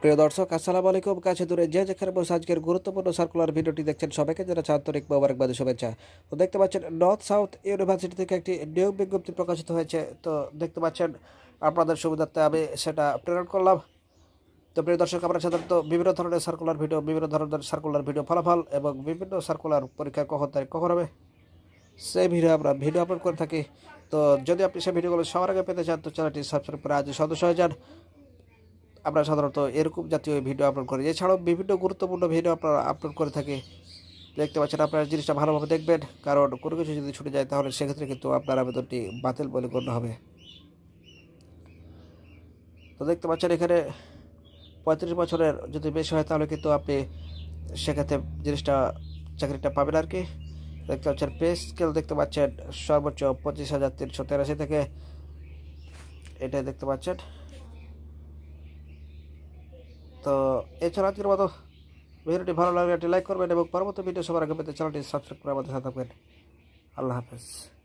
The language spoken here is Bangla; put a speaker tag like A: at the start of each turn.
A: প্রিয় দর্শক আসসালামু আলাইকুম কাছে দূরে যে যেখানে বসে আজকের গুরুত্বপূর্ণ সার্কুলার ভিডিওটি দেখছেন সবাইকে যারা আন্তরিক মোবারকবাদ শুভেচ্ছা তো দেখতে পাচ্ছেন নর্থ সাউথ ইউনিভার্সিটি থেকে একটি নিয়োগ বিজ্ঞপ্তি প্রকাশিত হয়েছে তো দেখতে পাচ্ছেন আপনাদের সুবিধার্থে আমি সেটা প্রেরণ করলাম তো প্রিয় দর্শক আমরা সাধারণত বিভিন্ন ধরনের সার্কুলার ভিডিও বিভিন্ন ধরনের সার্কুলার ভিডিও ফলাফল এবং বিভিন্ন সার্কুলার পরীক্ষা কখন তারিখ কখন হবে সেই ভিডিও আমরা ভিডিও আপলোড করে থাকি তো যদি আপনি সেই ভিডিওগুলো সবার আগে পেতে চান তো চ্যানেলটি সাবস্ক্রাইব করে আজ সদস্য হয়ে যান আমরা সাধারণত এরকম জাতীয় ভিডিও আপলোড করি এছাড়াও বিভিন্ন গুরুত্বপূর্ণ ভিডিও আপনারা আপলোড করে থাকি দেখতে পাচ্ছেন আপনারা জিনিসটা ভালোভাবে দেখবেন কারণ কোনো কিছু যদি ছুটে যায় তাহলে সেক্ষেত্রে কিন্তু আপনার আবেদনটি বাতিল বলে গণ্য হবে তো দেখতে পাচ্ছেন এখানে পঁয়ত্রিশ বছরের যদি বেশি হয় তাহলে কিন্তু আপনি সেক্ষেত্রে জিনিসটা চাকরিটা পাবেন আর কি দেখতে পাচ্ছেন পে স্কেল দেখতে পাচ্ছেন সর্বোচ্চ পঁচিশ হাজার তিনশো তেরাশি থেকে এটাই দেখতে পাচ্ছেন তো এছাড়া আজকের মতো ভিডিওটি ভালো লাগলে একটি লাইক করবেন এবং পরবর্তী ভিডিও সবার আগে পেতে চ্যানেলটি সাবস্ক্রাইব করে আমাদের সাথে থাকবেন আল্লাহ হাফেজ